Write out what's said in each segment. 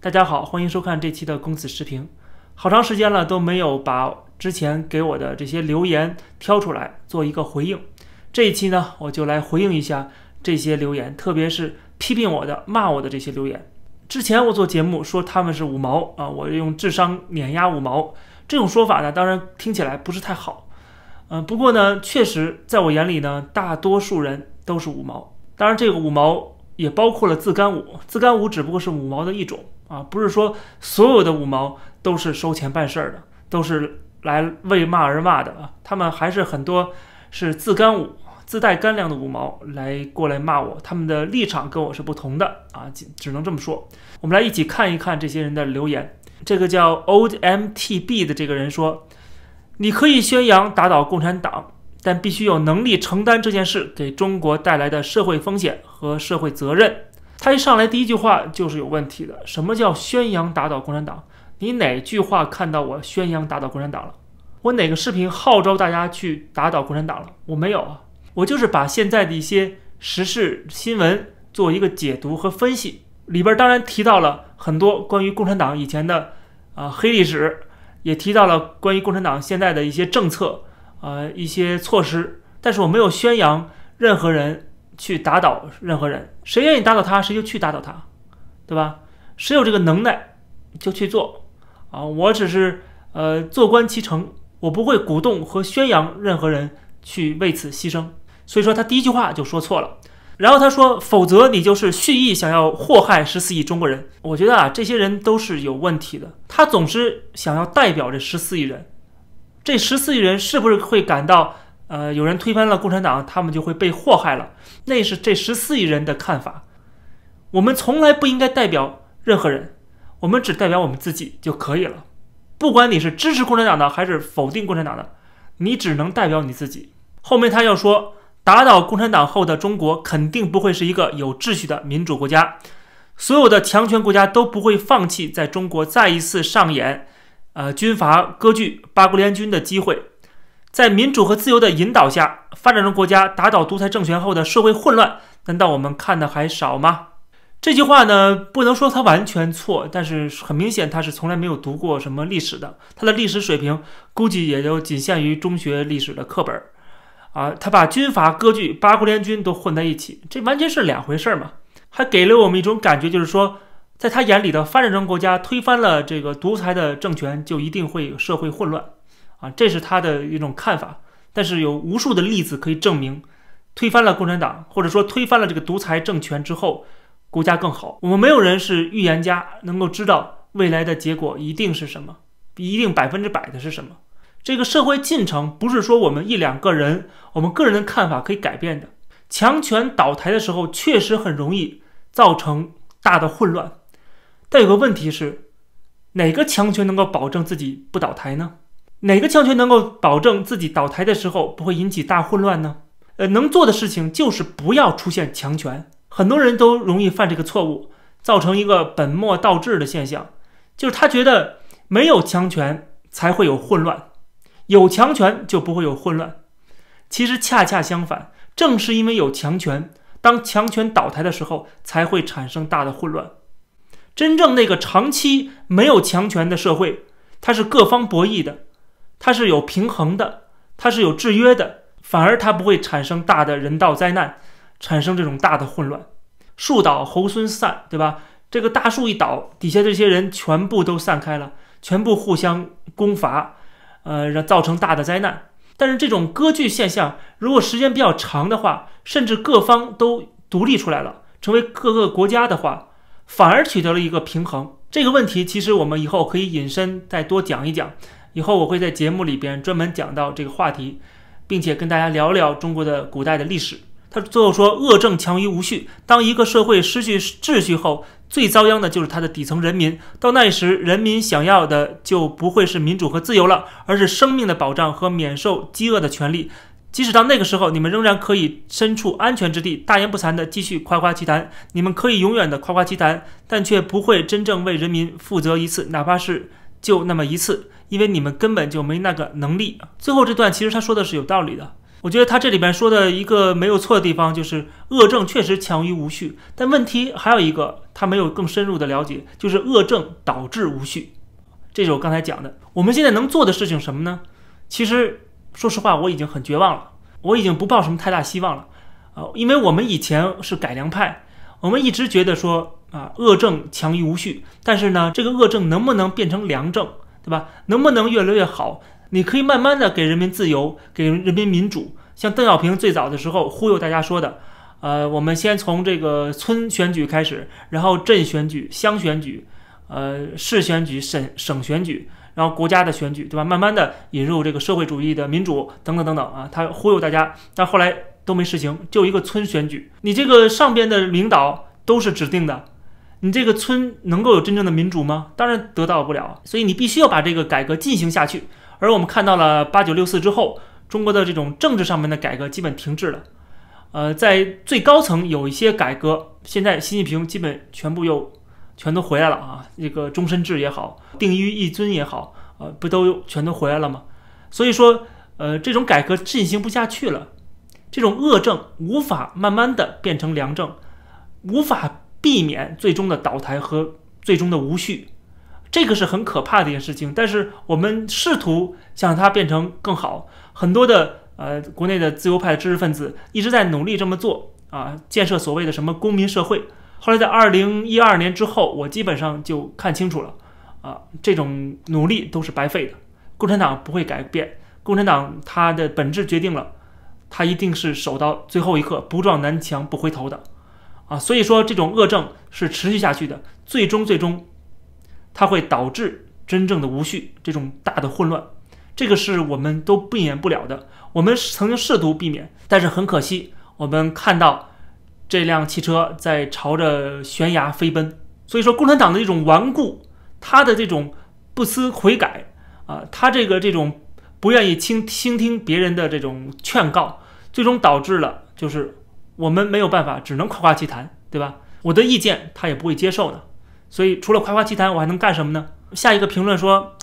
大家好，欢迎收看这期的公子视频。好长时间了都没有把之前给我的这些留言挑出来做一个回应，这一期呢，我就来回应一下这些留言，特别是批评我的、骂我的这些留言。之前我做节目说他们是五毛啊，我用智商碾压五毛这种说法呢，当然听起来不是太好。嗯，不过呢，确实在我眼里呢，大多数人都是五毛。当然，这个五毛。也包括了自干五，自干五只不过是五毛的一种啊，不是说所有的五毛都是收钱办事儿的，都是来为骂而骂的啊。他们还是很多是自干五，自带干粮的五毛来过来骂我，他们的立场跟我是不同的啊，只能这么说。我们来一起看一看这些人的留言。这个叫 OldMTB 的这个人说：“你可以宣扬打倒共产党。”但必须有能力承担这件事给中国带来的社会风险和社会责任。他一上来第一句话就是有问题的。什么叫宣扬打倒共产党？你哪句话看到我宣扬打倒共产党了？我哪个视频号召大家去打倒共产党了？我没有啊，我就是把现在的一些时事新闻做一个解读和分析。里边当然提到了很多关于共产党以前的啊黑历史，也提到了关于共产党现在的一些政策。呃，一些措施，但是我没有宣扬任何人去打倒任何人，谁愿意打倒他，谁就去打倒他，对吧？谁有这个能耐就去做，啊，我只是呃坐观其成，我不会鼓动和宣扬任何人去为此牺牲。所以说他第一句话就说错了，然后他说，否则你就是蓄意想要祸害十四亿中国人。我觉得啊，这些人都是有问题的，他总是想要代表这十四亿人。这十四亿人是不是会感到，呃，有人推翻了共产党，他们就会被祸害了？那是这十四亿人的看法。我们从来不应该代表任何人，我们只代表我们自己就可以了。不管你是支持共产党的还是否定共产党的，你只能代表你自己。后面他要说，打倒共产党后的中国肯定不会是一个有秩序的民主国家，所有的强权国家都不会放弃在中国再一次上演。呃，军阀割据、八国联军的机会，在民主和自由的引导下，发展中国家打倒独裁政权后的社会混乱，难道我们看的还少吗？这句话呢，不能说它完全错，但是很明显它是从来没有读过什么历史的，它的历史水平估计也就仅限于中学历史的课本儿啊。他把军阀割据、八国联军都混在一起，这完全是两回事嘛。还给了我们一种感觉，就是说。在他眼里的发展中国家推翻了这个独裁的政权，就一定会社会混乱，啊，这是他的一种看法。但是有无数的例子可以证明，推翻了共产党或者说推翻了这个独裁政权之后，国家更好。我们没有人是预言家，能够知道未来的结果一定是什么，一定百分之百的是什么。这个社会进程不是说我们一两个人，我们个人的看法可以改变的。强权倒台的时候，确实很容易造成大的混乱。但有个问题是，哪个强权能够保证自己不倒台呢？哪个强权能够保证自己倒台的时候不会引起大混乱呢？呃，能做的事情就是不要出现强权。很多人都容易犯这个错误，造成一个本末倒置的现象，就是他觉得没有强权才会有混乱，有强权就不会有混乱。其实恰恰相反，正是因为有强权，当强权倒台的时候，才会产生大的混乱。真正那个长期没有强权的社会，它是各方博弈的，它是有平衡的，它是有制约的，反而它不会产生大的人道灾难，产生这种大的混乱。树倒猴狲散，对吧？这个大树一倒，底下这些人全部都散开了，全部互相攻伐，呃，让造成大的灾难。但是这种割据现象，如果时间比较长的话，甚至各方都独立出来了，成为各个国家的话。反而取得了一个平衡。这个问题其实我们以后可以引申再多讲一讲。以后我会在节目里边专门讲到这个话题，并且跟大家聊聊中国的古代的历史。他最后说：“恶政强于无序。当一个社会失去秩序后，最遭殃的就是它的底层人民。到那时，人民想要的就不会是民主和自由了，而是生命的保障和免受饥饿的权利。”即使到那个时候，你们仍然可以身处安全之地，大言不惭地继续夸夸其谈。你们可以永远地夸夸其谈，但却不会真正为人民负责一次，哪怕是就那么一次，因为你们根本就没那个能力。最后这段其实他说的是有道理的，我觉得他这里边说的一个没有错的地方就是恶政确实强于无序，但问题还有一个，他没有更深入的了解，就是恶政导致无序，这是我刚才讲的。我们现在能做的事情什么呢？其实。说实话，我已经很绝望了，我已经不抱什么太大希望了，啊，因为我们以前是改良派，我们一直觉得说啊，恶政强于无序，但是呢，这个恶政能不能变成良政，对吧？能不能越来越好？你可以慢慢的给人民自由，给人民民主。像邓小平最早的时候忽悠大家说的，呃，我们先从这个村选举开始，然后镇选举、乡选举，呃，市选举、省省选举。然后国家的选举，对吧？慢慢的引入这个社会主义的民主，等等等等啊，他忽悠大家，但后来都没实行，就一个村选举，你这个上边的领导都是指定的，你这个村能够有真正的民主吗？当然得到不了，所以你必须要把这个改革进行下去。而我们看到了八九六四之后，中国的这种政治上面的改革基本停滞了，呃，在最高层有一些改革，现在习近平基本全部又。全都回来了啊！这个终身制也好，定于一尊也好，呃，不都全都回来了吗？所以说，呃，这种改革进行不下去了，这种恶政无法慢慢的变成良政，无法避免最终的倒台和最终的无序，这个是很可怕的一件事情。但是我们试图想它变成更好，很多的呃，国内的自由派知识分子一直在努力这么做啊，建设所谓的什么公民社会。后来在二零一二年之后，我基本上就看清楚了，啊，这种努力都是白费的。共产党不会改变，共产党它的本质决定了，它一定是守到最后一刻，不撞南墙不回头的，啊，所以说这种恶政是持续下去的，最终最终它会导致真正的无序，这种大的混乱，这个是我们都避免不了的。我们曾经试图避免，但是很可惜，我们看到。这辆汽车在朝着悬崖飞奔，所以说共产党的这种顽固，他的这种不思悔改啊，他这个这种不愿意倾倾听别人的这种劝告，最终导致了就是我们没有办法，只能夸夸其谈，对吧？我的意见他也不会接受的，所以除了夸夸其谈，我还能干什么呢？下一个评论说，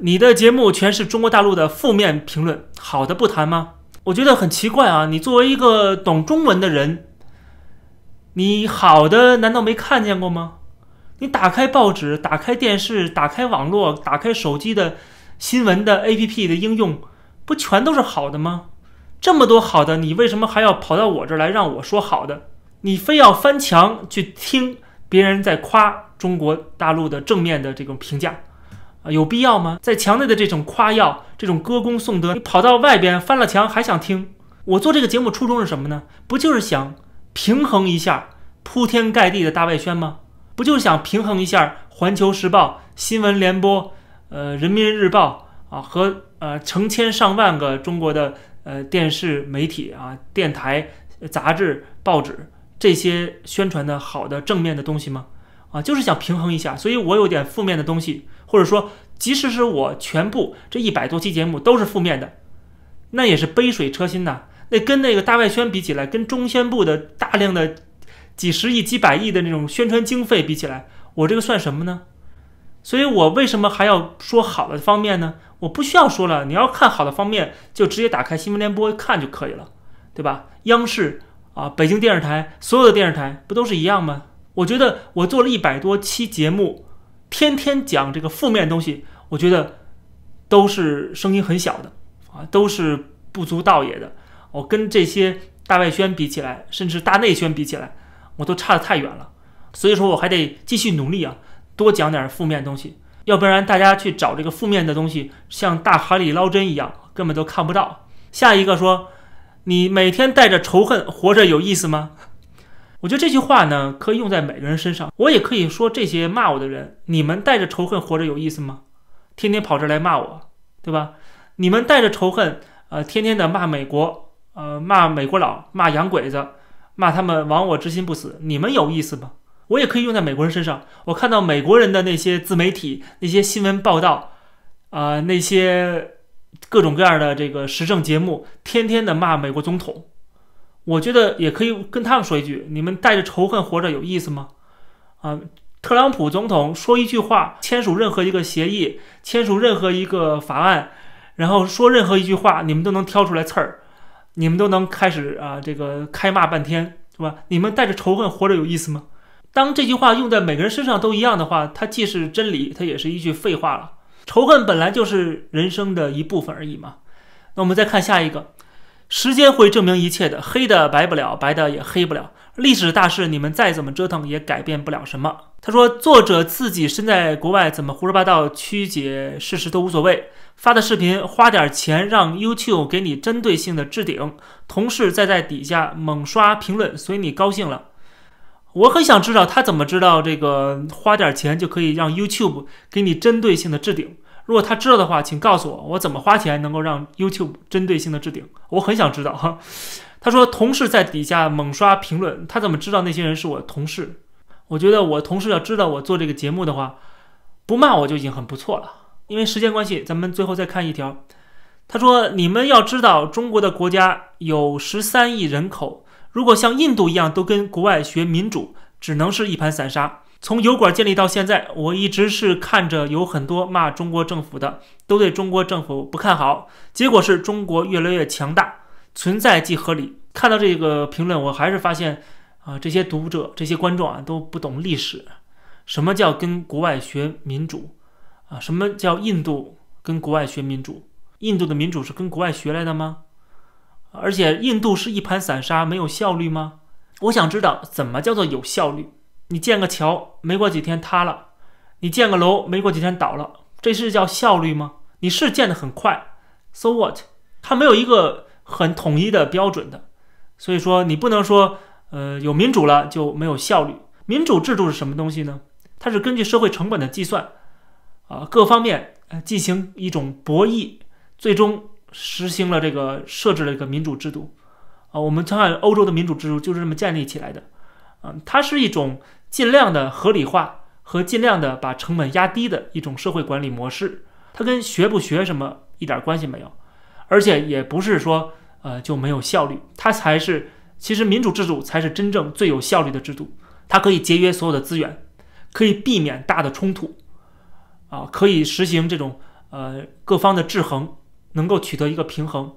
你的节目全是中国大陆的负面评论，好的不谈吗？我觉得很奇怪啊，你作为一个懂中文的人。你好的难道没看见过吗？你打开报纸、打开电视、打开网络、打开手机的新闻的 APP 的应用，不全都是好的吗？这么多好的，你为什么还要跑到我这儿来让我说好的？你非要翻墙去听别人在夸中国大陆的正面的这种评价，啊，有必要吗？在墙内的这种夸耀、这种歌功颂德，你跑到外边翻了墙还想听？我做这个节目初衷是什么呢？不就是想。平衡一下铺天盖地的大外宣吗？不就是想平衡一下《环球时报》《新闻联播》呃，《人民日报》啊和呃成千上万个中国的呃电视媒体啊、电台、杂志、报纸这些宣传的好的正面的东西吗？啊，就是想平衡一下。所以我有点负面的东西，或者说，即使是我全部这一百多期节目都是负面的，那也是杯水车薪呐。跟那个大外宣比起来，跟中宣部的大量的几十亿、几百亿的那种宣传经费比起来，我这个算什么呢？所以我为什么还要说好的方面呢？我不需要说了，你要看好的方面，就直接打开新闻联播看就可以了，对吧？央视啊，北京电视台，所有的电视台不都是一样吗？我觉得我做了一百多期节目，天天讲这个负面东西，我觉得都是声音很小的，啊，都是不足道也的。我跟这些大外宣比起来，甚至大内宣比起来，我都差得太远了。所以说，我还得继续努力啊，多讲点负面东西，要不然大家去找这个负面的东西，像大海里捞针一样，根本都看不到。下一个说，你每天带着仇恨活着有意思吗？我觉得这句话呢，可以用在每个人身上。我也可以说这些骂我的人，你们带着仇恨活着有意思吗？天天跑这来骂我，对吧？你们带着仇恨，呃，天天的骂美国。呃，骂美国佬，骂洋鬼子，骂他们亡我之心不死，你们有意思吗？我也可以用在美国人身上。我看到美国人的那些自媒体，那些新闻报道，啊，那些各种各样的这个时政节目，天天的骂美国总统。我觉得也可以跟他们说一句：你们带着仇恨活着有意思吗？啊，特朗普总统说一句话，签署任何一个协议，签署任何一个法案，然后说任何一句话，你们都能挑出来刺儿。你们都能开始啊，这个开骂半天是吧？你们带着仇恨活着有意思吗？当这句话用在每个人身上都一样的话，它既是真理，它也是一句废话了。仇恨本来就是人生的一部分而已嘛。那我们再看下一个，时间会证明一切的，黑的白不了，白的也黑不了。历史大势，你们再怎么折腾也改变不了什么。他说：“作者自己身在国外，怎么胡说八道、曲解事实都无所谓。发的视频花点钱让 YouTube 给你针对性的置顶，同事再在底下猛刷评论，随你高兴了。”我很想知道他怎么知道这个花点钱就可以让 YouTube 给你针对性的置顶。如果他知道的话，请告诉我，我怎么花钱能够让 YouTube 针对性的置顶？我很想知道。哈。”他说：“同事在底下猛刷评论，他怎么知道那些人是我同事？”我觉得我同事要知道我做这个节目的话，不骂我就已经很不错了。因为时间关系，咱们最后再看一条。他说：“你们要知道，中国的国家有十三亿人口，如果像印度一样都跟国外学民主，只能是一盘散沙。从油管建立到现在，我一直是看着有很多骂中国政府的，都对中国政府不看好。结果是中国越来越强大，存在即合理。”看到这个评论，我还是发现。啊，这些读者、这些观众啊，都不懂历史，什么叫跟国外学民主？啊，什么叫印度跟国外学民主？印度的民主是跟国外学来的吗？而且印度是一盘散沙，没有效率吗？我想知道怎么叫做有效率。你建个桥，没过几天塌了；你建个楼，没过几天倒了，这是叫效率吗？你是建得很快，so what？它没有一个很统一的标准的，所以说你不能说。呃，有民主了就没有效率。民主制度是什么东西呢？它是根据社会成本的计算，啊，各方面进行一种博弈，最终实行了这个设置了一个民主制度。啊，我们看看欧洲的民主制度就是这么建立起来的。啊，它是一种尽量的合理化和尽量的把成本压低的一种社会管理模式。它跟学不学什么一点关系没有，而且也不是说呃就没有效率，它才是。其实民主制度才是真正最有效率的制度，它可以节约所有的资源，可以避免大的冲突，啊，可以实行这种呃各方的制衡，能够取得一个平衡，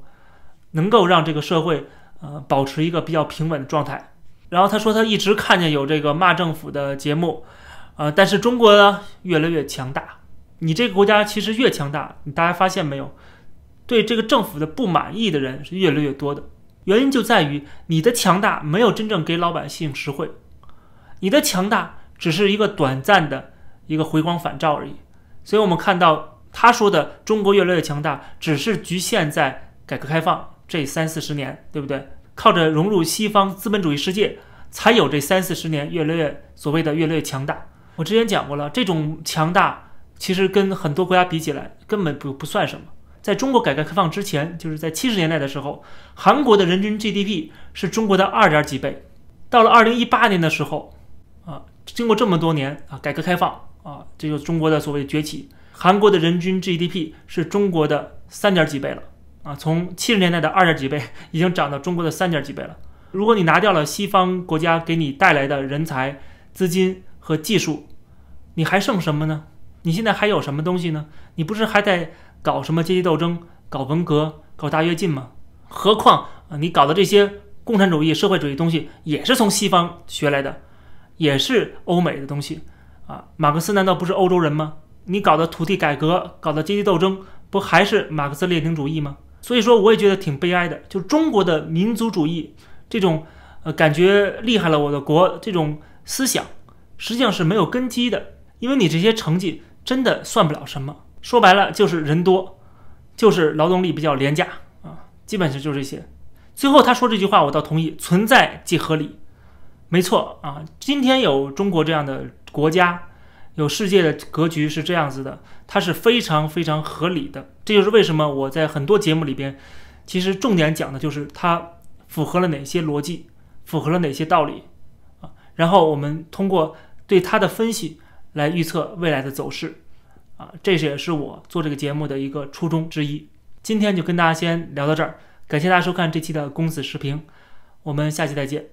能够让这个社会呃保持一个比较平稳的状态。然后他说，他一直看见有这个骂政府的节目，呃，但是中国呢越来越强大，你这个国家其实越强大，你大家发现没有，对这个政府的不满意的人是越来越多的。原因就在于你的强大没有真正给老百姓实惠，你的强大只是一个短暂的一个回光返照而已。所以，我们看到他说的中国越来越强大，只是局限在改革开放这三四十年，对不对？靠着融入西方资本主义世界，才有这三四十年越来越所谓的越来越强大。我之前讲过了，这种强大其实跟很多国家比起来，根本不不算什么。在中国改革开放之前，就是在七十年代的时候，韩国的人均 GDP 是中国的二点几倍。到了二零一八年的时候，啊，经过这么多年啊，改革开放啊，这就是中国的所谓崛起，韩国的人均 GDP 是中国的三点几倍了。啊，从七十年代的二点几倍 已经涨到中国的三点几倍了。如果你拿掉了西方国家给你带来的人才、资金和技术，你还剩什么呢？你现在还有什么东西呢？你不是还在？搞什么阶级斗争，搞文革，搞大跃进吗？何况啊，你搞的这些共产主义、社会主义东西也是从西方学来的，也是欧美的东西啊。马克思难道不是欧洲人吗？你搞的土地改革，搞的阶级斗争，不还是马克思列宁主义吗？所以说，我也觉得挺悲哀的，就中国的民族主义这种呃感觉厉害了，我的国这种思想，实际上是没有根基的，因为你这些成绩真的算不了什么。说白了就是人多，就是劳动力比较廉价啊，基本上就这些。最后他说这句话，我倒同意，存在即合理，没错啊。今天有中国这样的国家，有世界的格局是这样子的，它是非常非常合理的。这就是为什么我在很多节目里边，其实重点讲的就是它符合了哪些逻辑，符合了哪些道理啊。然后我们通过对它的分析来预测未来的走势。啊，这是也是我做这个节目的一个初衷之一。今天就跟大家先聊到这儿，感谢大家收看这期的公子视频，我们下期再见。